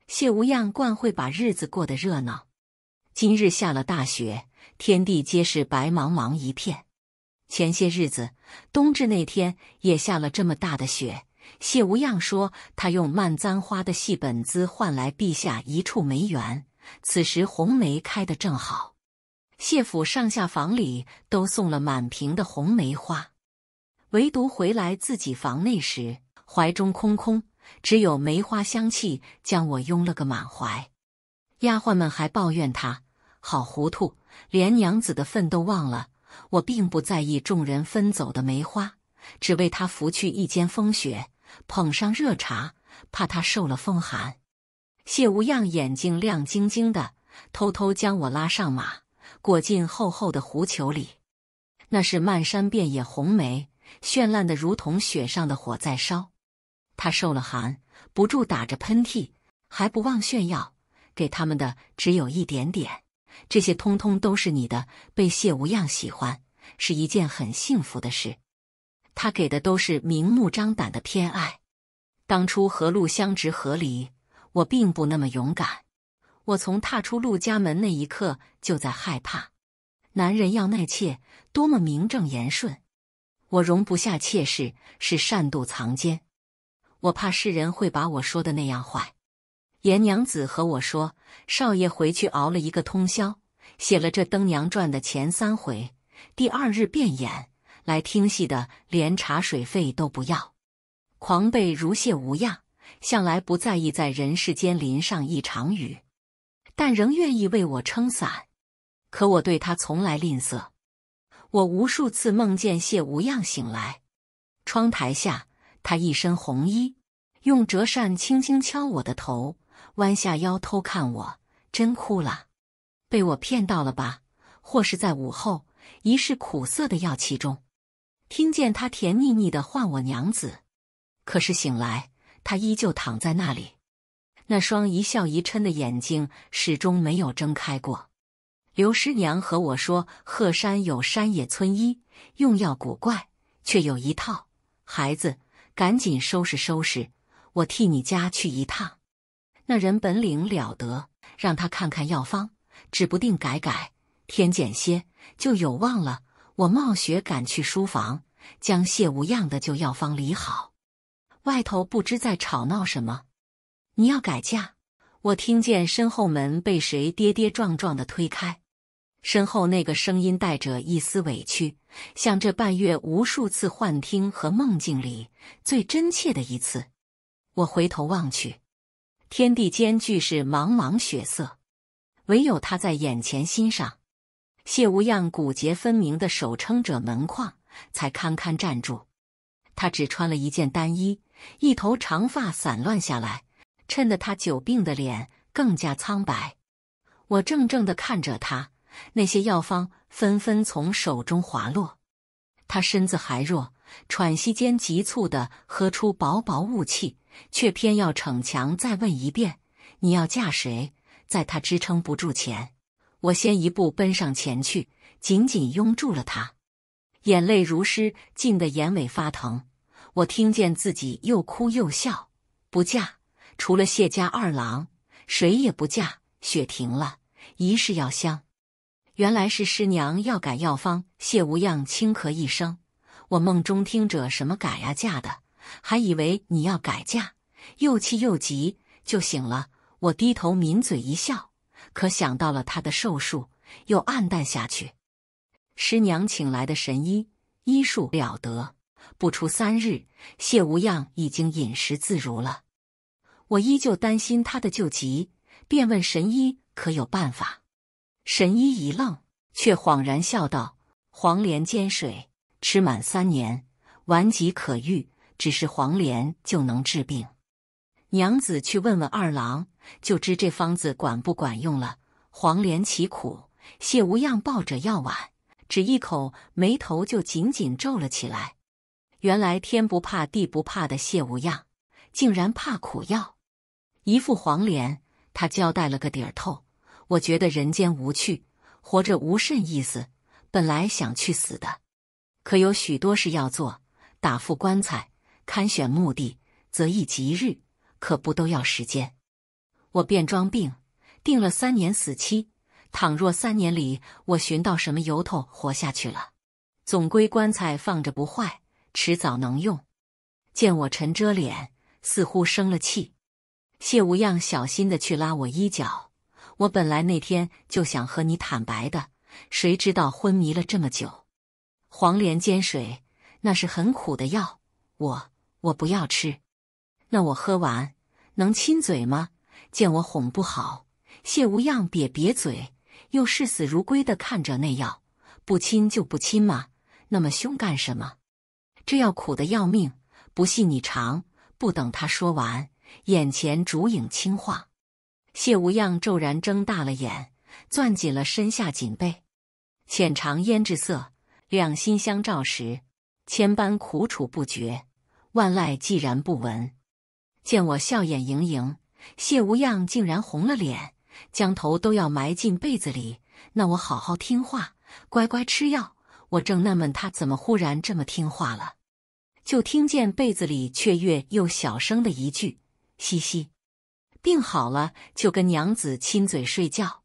谢无恙惯会把日子过得热闹。今日下了大雪，天地皆是白茫茫一片。前些日子冬至那天也下了这么大的雪。谢无恙说他用《漫簪花》的戏本子换来陛下一处梅园。此时红梅开的正好，谢府上下房里都送了满瓶的红梅花，唯独回来自己房内时。怀中空空，只有梅花香气将我拥了个满怀。丫鬟们还抱怨他好糊涂，连娘子的份都忘了。我并不在意众人分走的梅花，只为他拂去一间风雪，捧上热茶，怕他受了风寒。谢无恙眼睛亮晶晶的，偷偷将我拉上马，裹进厚厚的狐裘里。那是漫山遍野红梅，绚烂的如同雪上的火在烧。他受了寒，不住打着喷嚏，还不忘炫耀。给他们的只有一点点，这些通通都是你的。被谢无恙喜欢是一件很幸福的事。他给的都是明目张胆的偏爱。当初和陆相执合离，我并不那么勇敢。我从踏出陆家门那一刻就在害怕。男人要纳妾，多么名正言顺。我容不下妾室，是善妒藏奸。我怕世人会把我说的那样坏。严娘子和我说，少爷回去熬了一个通宵，写了这《灯娘传》的前三回。第二日便演，来听戏的连茶水费都不要。狂悖如谢无恙，向来不在意在人世间淋上一场雨，但仍愿意为我撑伞。可我对他从来吝啬。我无数次梦见谢无恙醒来，窗台下。他一身红衣，用折扇轻轻敲我的头，弯下腰偷看我，真哭了，被我骗到了吧？或是在午后，一世苦涩的药气中，听见他甜腻腻的唤我娘子。可是醒来，他依旧躺在那里，那双一笑一嗔的眼睛始终没有睁开过。刘师娘和我说，鹤山有山野村医，用药古怪，却有一套。孩子。赶紧收拾收拾，我替你家去一趟。那人本领了得，让他看看药方，指不定改改，添减些就有望了。我冒雪赶去书房，将谢无恙的旧药方理好。外头不知在吵闹什么。你要改嫁？我听见身后门被谁跌跌撞撞的推开，身后那个声音带着一丝委屈。像这半月无数次幻听和梦境里最真切的一次，我回头望去，天地间俱是茫茫雪色，唯有他在眼前欣赏。谢无恙骨节分明的手撑着门框，才堪堪站住。他只穿了一件单衣，一头长发散乱下来，衬得他久病的脸更加苍白。我怔怔的看着他。那些药方纷纷从手中滑落，他身子还弱，喘息间急促地喝出薄薄雾气，却偏要逞强再问一遍：“你要嫁谁？”在他支撑不住前，我先一步奔上前去，紧紧拥住了他，眼泪如湿，浸得眼尾发疼。我听见自己又哭又笑：“不嫁，除了谢家二郎，谁也不嫁。”雪停了，一式要香。原来是师娘要改药方。谢无恙轻咳一声：“我梦中听者什么改啊嫁的，还以为你要改嫁，又气又急，就醒了。”我低头抿嘴一笑，可想到了他的寿数，又黯淡下去。师娘请来的神医医术了得，不出三日，谢无恙已经饮食自如了。我依旧担心他的旧疾，便问神医可有办法。神医一愣，却恍然笑道：“黄连煎水，吃满三年，顽疾可愈。只是黄连就能治病。”娘子去问问二郎，就知这方子管不管用了。黄连奇苦，谢无恙抱着药碗，只一口，眉头就紧紧皱了起来。原来天不怕地不怕的谢无恙，竟然怕苦药。一副黄连，他交代了个底儿透。我觉得人间无趣，活着无甚意思。本来想去死的，可有许多事要做：打副棺材，勘选墓地，择一吉日，可不都要时间？我便装病，定了三年死期。倘若三年里我寻到什么由头活下去了，总归棺材放着不坏，迟早能用。见我沉着脸，似乎生了气，谢无恙小心的去拉我衣角。我本来那天就想和你坦白的，谁知道昏迷了这么久。黄连煎水那是很苦的药，我我不要吃。那我喝完能亲嘴吗？见我哄不好，谢无恙瘪瘪嘴，又视死如归的看着那药。不亲就不亲嘛，那么凶干什么？这药苦的要命，不信你尝。不等他说完，眼前烛影轻晃。谢无恙骤然睁大了眼，攥紧了身下锦被。浅尝胭脂色，两心相照时，千般苦楚不觉，万籁寂然不闻。见我笑眼盈盈，谢无恙竟然红了脸，将头都要埋进被子里。那我好好听话，乖乖吃药。我正纳闷他怎么忽然这么听话了，就听见被子里雀跃又小声的一句：“嘻嘻。”病好了，就跟娘子亲嘴睡觉。